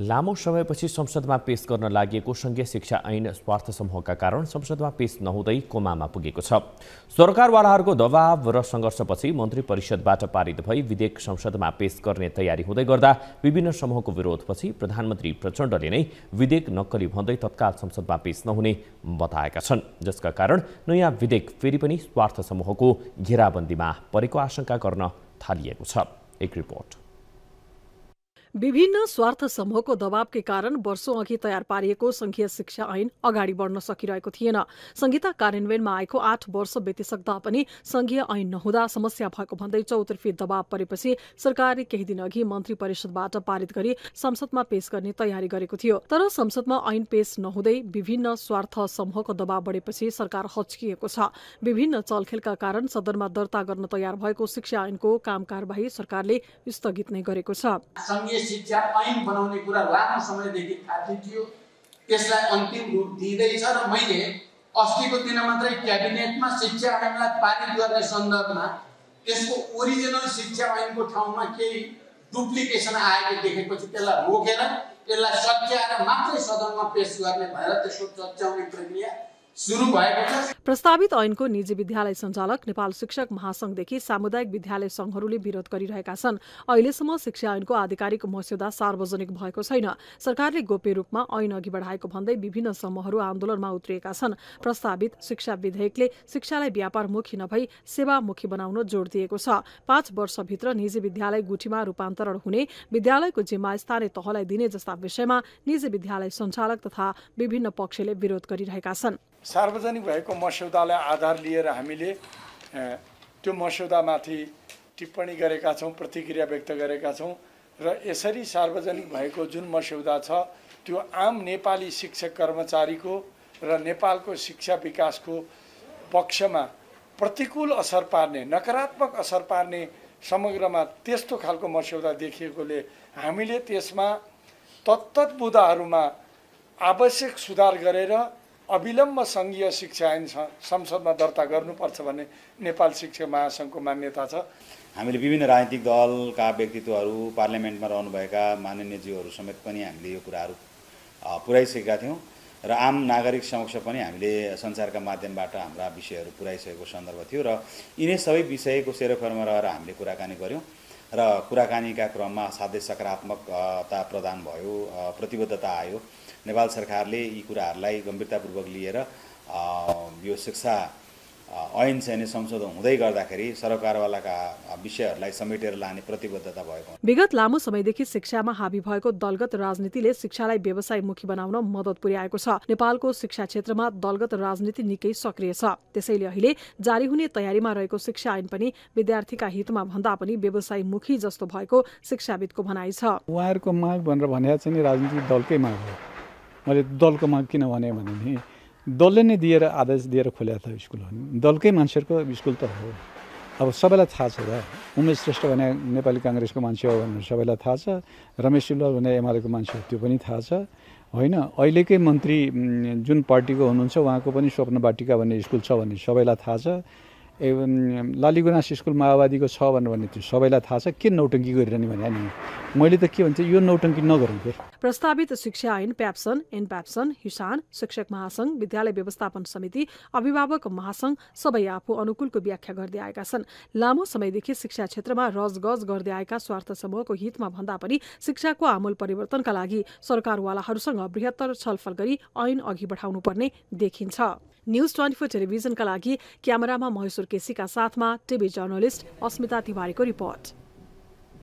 लामो समयपछि संसदमा पेश गर्न लागि संघीय शिक्षा ऐन स्वार्थ समूहका कारण संसदमा पेश नहुँदै कोमामा पुगेको छ सरकारवालाहरूको दबाव र सङ्घर्षपछि मन्त्री परिषदबाट पारित भई विधेयक संसदमा पेश गर्ने तयारी हुँदै गर्दा विभिन्न समूहको विरोधपछि प्रधानमन्त्री प्रचण्डले नै विधेयक नक्कली भन्दै तत्काल संसदमा पेश नहुने बताएका छन् जसका कारण नयाँ विधेयक फेरि पनि स्वार्थ समूहको घेराबन्दीमा परेको आशंका गर्न थालिएको छ एक रिपोर्ट विभिन्न स्वार्थ समूहको दबावकै कारण वर्षो अघि तयार पारिएको संघीय शिक्षा ऐन अगाडि बढ्न सकिरहेको थिएन संहिता कार्यान्वयनमा आएको आठ वर्ष बितिसक्दा पनि संघीय ऐन नहुँदा समस्या भएको भन्दै चौतर्फी दबाव परेपछि सरकारले केही दिन अघि मन्त्री परिषदबाट पारित गरी संसदमा पेश गर्ने तयारी गरेको थियो तर संसदमा ऐन पेश नहुँदै विभिन्न स्वार्थ समूहको दबाव बढेपछि सरकार हच्किएको छ विभिन्न चलखेलका कारण सदनमा दर्ता गर्न तयार भएको शिक्षा ऐनको काम कार्यवाही सरकारले स्थगित नै गरेको छ शिक्षा ऐन बनाउने कुरा लामो समयदेखि थाहा थियो त्यसलाई अन्तिम रूप दिँदैछ र मैले अस्तिको दिन मात्रै क्याबिनेटमा शिक्षा ऐनलाई पारित गर्ने सन्दर्भमा त्यसको ओरिजिनल शिक्षा ऐनको ठाउँमा केही डुप्लिकेसन आएको देखेपछि त्यसलाई रोकेर त्यसलाई सच्याएर मात्रै सदनमा पेस गर्ने भएर त्यसको चच्याउने प्रक्रिया प्रस्तावित ऐनको निजी विद्यालय सञ्चालक नेपाल शिक्षक महासंघदेखि सामुदायिक विद्यालय संघहरूले विरोध गरिरहेका छन् अहिलेसम्म शिक्षा ऐनको आधिकारिक मस्यौदा सार्वजनिक भएको छैन सरकारले गोप्य रूपमा ऐन अघि बढाएको भन्दै विभिन्न समूहहरू आन्दोलनमा उत्रिएका छन् प्रस्तावित शिक्षा विधेयकले शिक्षालाई व्यापारमुखी नभई सेवामुखी बनाउन जोड़ दिएको छ पाँच वर्षभित्र निजी विद्यालय गुठीमा रूपान्तरण हुने विद्यालयको जिम्मा स्थानीय तहलाई दिने जस्ता विषयमा निजी विद्यालय सञ्चालक तथा विभिन्न पक्षले विरोध गरिरहेका छन् सार्वजनिक भएको मस्यौदालाई आधार लिएर हामीले त्यो मस्यौदामाथि टिप्पणी गरेका छौँ प्रतिक्रिया व्यक्त गरेका छौँ र यसरी सार्वजनिक भएको जुन मस्यौदा छ त्यो आम नेपाली शिक्षक कर्मचारीको र नेपालको शिक्षा विकासको पक्षमा प्रतिकूल असर पार्ने नकारात्मक असर पार्ने समग्रमा त्यस्तो खालको मस्यौदा देखिएकोले हामीले त्यसमा तत्त बुदाहरूमा आवश्यक सुधार गरेर अविलम्ब सङ्घीय शिक्षा ऐन छ संसदमा दर्ता गर्नुपर्छ भन्ने नेपाल शिक्षा महासङ्घको मान्यता छ हामीले विभिन्न राजनीतिक दलका व्यक्तित्वहरू पार्लियामेन्टमा रहनुभएका माननीयज्यूहरू समेत पनि हामीले यो कुराहरू पुर्याइसकेका थियौँ र आम नागरिक समक्ष पनि हामीले सञ्चारका माध्यमबाट हाम्रा विषयहरू पुर्याइसकेको सन्दर्भ थियो र यिनै सबै विषयको सेरोफेरोमा रहेर हामीले कुराकानी गऱ्यौँ र कुराकानीका क्रममा साध्य सकारात्मकता प्रदान भयो प्रतिबद्धता आयो नेपाल सरकारले यी कुराहरूलाई गम्भीरतापूर्वक लिएर यो शिक्षा ऐन चाहिँ संशोधन हुँदै गर्दाखेरि सरकारवालाका विषयहरूलाई समेटेर लाने प्रतिबद्धता भएको विगत लामो समयदेखि शिक्षामा हावी भएको दलगत राजनीतिले शिक्षालाई व्यवसायमुखी बनाउन मदत पुर्याएको छ नेपालको शिक्षा क्षेत्रमा दलगत राजनीति निकै सक्रिय छ त्यसैले अहिले जारी हुने तयारीमा रहेको शिक्षा ऐन पनि विद्यार्थीका हितमा भन्दा पनि व्यवसायमुखी जस्तो भएको शिक्षाविदको भनाइ छ उहाँहरूको माग भनेर भने चाहिँ राजनीतिक दलकै माग हो मैले दलको माग किन भने नि दलले नै दिएर आदेश दिएर खोलेको थियो स्कुल हो दलकै मान्छेहरूको स्कुल त हो अब सबैलाई थाहा छ र उमेश श्रेष्ठ भने नेपाली काङ्ग्रेसको मान्छे हो भनेर सबैलाई थाहा छ रमेश सिल्वाल भने एमालेको मान्छे हो त्यो पनि थाहा छ होइन अहिलेकै मन्त्री जुन पार्टीको हुनुहुन्छ उहाँको पनि स्वप्न बाटिका भन्ने स्कुल छ भन्ने सबैलाई थाहा छ लालीगुनास स्कुल माओवादीको छ भनेर भन्ने थियो सबैलाई थाहा छ के नौटङ्की गरिरहने भने नि मैले त के भन्छ यो नौटङ्की नगरौँ फेरि प्रस्तावित शिक्षा ऐन प्याप्सन एन प्याप्सन हिसान शिक्षक महासङ्घ विद्यालय व्यवस्थापन समिति अभिभावक महासङ्घ सबै आफू अनुकूलको व्याख्या गर्दै आएका छन् लामो समयदेखि शिक्षा क्षेत्रमा रजगज गर्दै आएका स्वार्थ समूहको हितमा भन्दा पनि शिक्षाको आमूल परिवर्तनका लागि सरकारवालाहरूसँग बृहत्तर छलफल गरी ऐन अघि बढाउनुपर्ने देखिन्छ न्युज ट्वेन्टी फोर टेलिभिजनका लागि क्यामेरामा महेश्वर केसी का साथमा टीवी जर्नलिस्ट अस्मिता तिवारीको रिपोर्ट